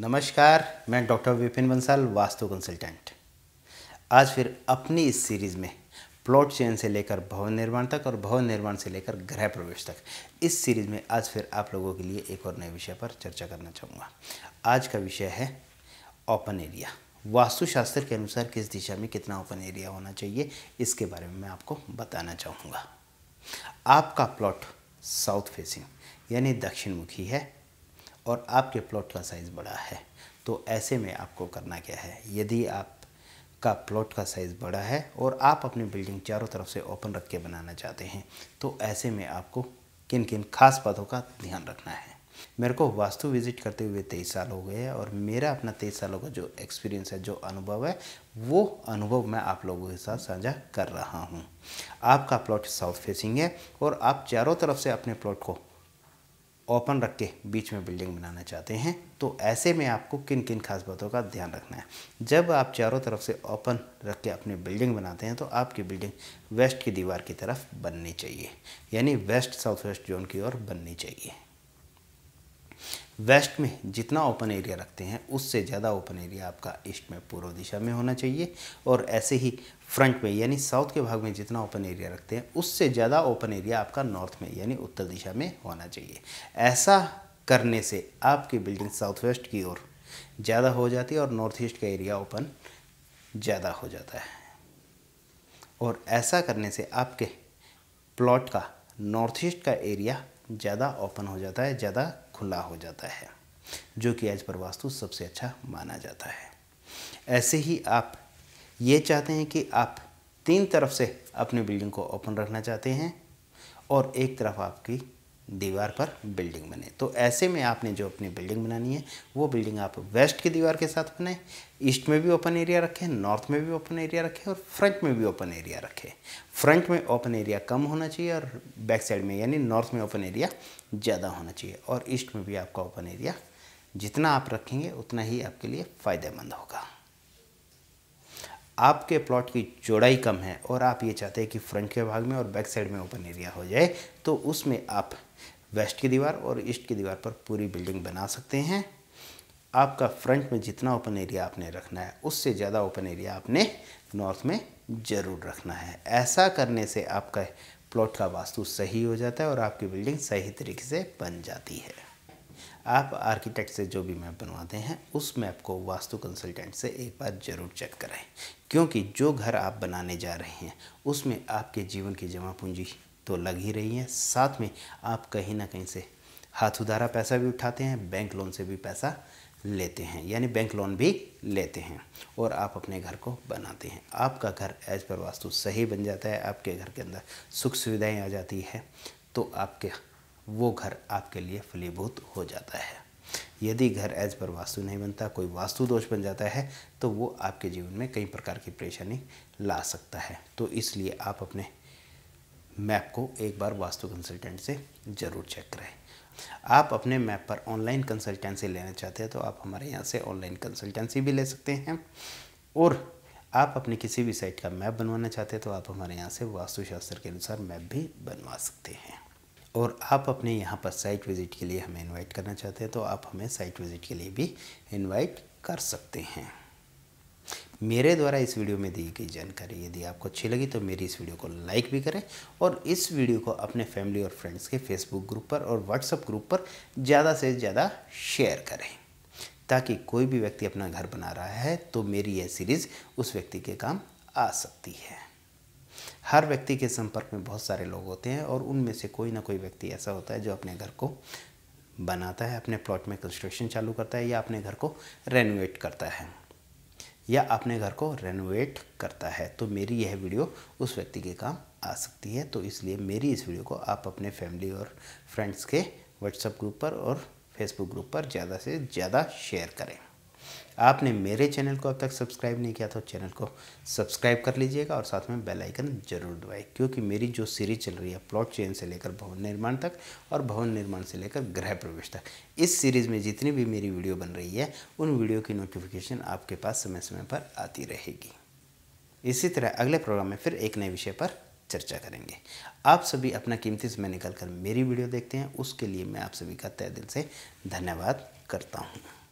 नमस्कार मैं doctor Vipin Bansal Vastu consultant आज फिर अपनी इस सीरीज़ में प्लॉट चेन से लेकर भवन निर्माण तक और भवन निर्माण से लेकर गृह प्रवेश तक इस सीरीज़ में आज फिर आप लोगों के लिए एक और नए विषय पर चर्चा करना चाहूँगा आज का विषय है ओपन एरिया वास्तुशास्त्र के अनुसार किस दिशा में कितना ओपन एरिया होना चाहिए इसके बारे में मैं आपको बताना चाहूँगा आपका प्लॉट साउथ फेसिंग यानी दक्षिण मुखी है और आपके प्लॉट का साइज़ बड़ा है तो ऐसे में आपको करना क्या है यदि आप का प्लॉट का साइज़ बड़ा है और आप अपनी बिल्डिंग चारों तरफ से ओपन रख के बनाना चाहते हैं तो ऐसे में आपको किन किन खास बातों का ध्यान रखना है मेरे को वास्तु विज़िट करते हुए तेईस साल हो गए हैं और मेरा अपना तेईस सालों का जो एक्सपीरियंस है जो अनुभव है वो अनुभव मैं आप लोगों के साथ साझा कर रहा हूँ आपका प्लॉट साउथ फेसिंग है और आप चारों तरफ से अपने प्लॉट को ओपन रख के बीच में बिल्डिंग बनाना चाहते हैं तो ऐसे में आपको किन किन खास बातों का ध्यान रखना है जब आप चारों तरफ से ओपन रख के अपनी बिल्डिंग बनाते हैं तो आपकी बिल्डिंग वेस्ट की दीवार की तरफ बननी चाहिए यानी वेस्ट साउथ वेस्ट जोन की ओर बननी चाहिए वेस्ट में जितना ओपन एरिया रखते हैं उससे ज़्यादा ओपन एरिया आपका ईस्ट में पूर्व दिशा में होना चाहिए और ऐसे ही फ्रंट में यानी साउथ के भाग में जितना ओपन एरिया रखते हैं उससे ज़्यादा ओपन एरिया आपका नॉर्थ में यानी उत्तर दिशा में होना चाहिए ऐसा करने से आपकी बिल्डिंग साउथ वेस्ट की ओर ज़्यादा हो जाती है और नॉर्थ ईस्ट का एरिया ओपन ज़्यादा हो जाता है और ऐसा करने से आपके प्लॉट का नॉर्थ ईस्ट का एरिया ज़्यादा ओपन हो जाता है ज़्यादा खुला हो जाता है जो कि एज पर वास्तु सबसे अच्छा माना जाता है ऐसे ही आप ये चाहते हैं कि आप तीन तरफ से अपनी बिल्डिंग को ओपन रखना चाहते हैं और एक तरफ आपकी दीवार पर बिल्डिंग बने तो ऐसे में आपने जो अपनी बिल्डिंग बनानी है वो बिल्डिंग आप वेस्ट की दीवार के साथ बनाएं ईस्ट में भी ओपन एरिया रखें नॉर्थ में भी ओपन एरिया रखें और फ्रंट में भी ओपन एरिया रखें फ्रंट में ओपन एरिया कम होना चाहिए और बैक साइड में यानी नॉर्थ में ओपन एरिया ज़्यादा होना चाहिए और ईस्ट में भी आपका ओपन एरिया जितना आप रखेंगे उतना ही आपके लिए फ़ायदेमंद होगा आपके प्लॉट की चौड़ाई कम है और आप ये चाहते हैं कि फ्रंट के भाग में और बैक साइड में ओपन एरिया हो जाए तो उसमें आप वेस्ट की दीवार और ईस्ट की दीवार पर पूरी बिल्डिंग बना सकते हैं आपका फ्रंट में जितना ओपन एरिया आपने रखना है उससे ज़्यादा ओपन एरिया आपने नॉर्थ में ज़रूर रखना है ऐसा करने से आपका प्लॉट का वास्तु सही हो जाता है और आपकी बिल्डिंग सही तरीके से बन जाती है आप आर्किटेक्ट से जो भी मैप बनवाते हैं उस मैप को वास्तु कंसल्टेंट से एक बार ज़रूर चेक कराएं क्योंकि जो घर आप बनाने जा रहे हैं उसमें आपके जीवन की जमा पूंजी तो लग ही रही है साथ में आप कहीं ना कहीं से हाथ उधारा पैसा भी उठाते हैं बैंक लोन से भी पैसा लेते हैं यानी बैंक लोन भी लेते हैं और आप अपने घर को बनाते हैं आपका घर एज पर वास्तु सही बन जाता है आपके घर के अंदर सुख सुविधाएं आ जाती है तो आपके वो घर आपके लिए फलीभूत हो जाता है यदि घर एज पर वास्तु नहीं बनता कोई वास्तु दोष बन जाता है तो वो आपके जीवन में कई प्रकार की परेशानी ला सकता है तो इसलिए आप अपने मैप को एक बार वास्तु कंसल्टेंट से ज़रूर चेक करें आप अपने मैप पर ऑनलाइन कंसल्टेंसी लेना चाहते हैं तो आप हमारे यहाँ से ऑनलाइन कंसल्टेंसी भी ले सकते हैं और आप अपनी किसी भी साइट का मैप बनवाना चाहते हैं तो आप हमारे यहाँ से वास्तुशास्त्र के अनुसार मैप भी बनवा सकते हैं और आप अपने यहाँ पर साइट विज़िट के लिए हमें इनवाइट करना चाहते हैं तो आप हमें साइट विज़िट के लिए भी इनवाइट कर सकते हैं मेरे द्वारा इस वीडियो में दी गई जानकारी यदि आपको अच्छी लगी तो मेरी इस वीडियो को लाइक भी करें और इस वीडियो को अपने फैमिली और फ्रेंड्स के फेसबुक ग्रुप पर और व्हाट्सएप ग्रुप पर ज़्यादा से ज़्यादा शेयर करें ताकि कोई भी व्यक्ति अपना घर बना रहा है तो मेरी यह सीरीज़ उस व्यक्ति के काम आ सकती है हर व्यक्ति के संपर्क में बहुत सारे लोग होते हैं और उनमें से कोई ना कोई व्यक्ति ऐसा होता है जो अपने घर को बनाता है अपने प्लॉट में कंस्ट्रक्शन चालू करता है या अपने घर को रेनोवेट करता है या अपने घर को रेनोवेट करता है तो मेरी यह वीडियो उस व्यक्ति के काम आ सकती है तो इसलिए मेरी इस वीडियो को आप अपने फैमिली और फ्रेंड्स के व्हाट्सएप ग्रुप पर और फेसबुक ग्रुप पर ज़्यादा से ज़्यादा शेयर करें आपने मेरे चैनल को अब तक सब्सक्राइब नहीं किया तो चैनल को सब्सक्राइब कर लीजिएगा और साथ में बेल आइकन जरूर दबाएं क्योंकि मेरी जो सीरीज चल रही है प्लॉट चेन से लेकर भवन निर्माण तक और भवन निर्माण से लेकर गृह प्रवेश तक इस सीरीज़ में जितनी भी मेरी वीडियो बन रही है उन वीडियो की नोटिफिकेशन आपके पास समय समय पर आती रहेगी इसी तरह अगले प्रोग्राम में फिर एक नए विषय पर चर्चा करेंगे आप सभी अपना कीमती समय निकल कर मेरी वीडियो देखते हैं उसके लिए मैं आप सभी का तय दिल से धन्यवाद करता हूँ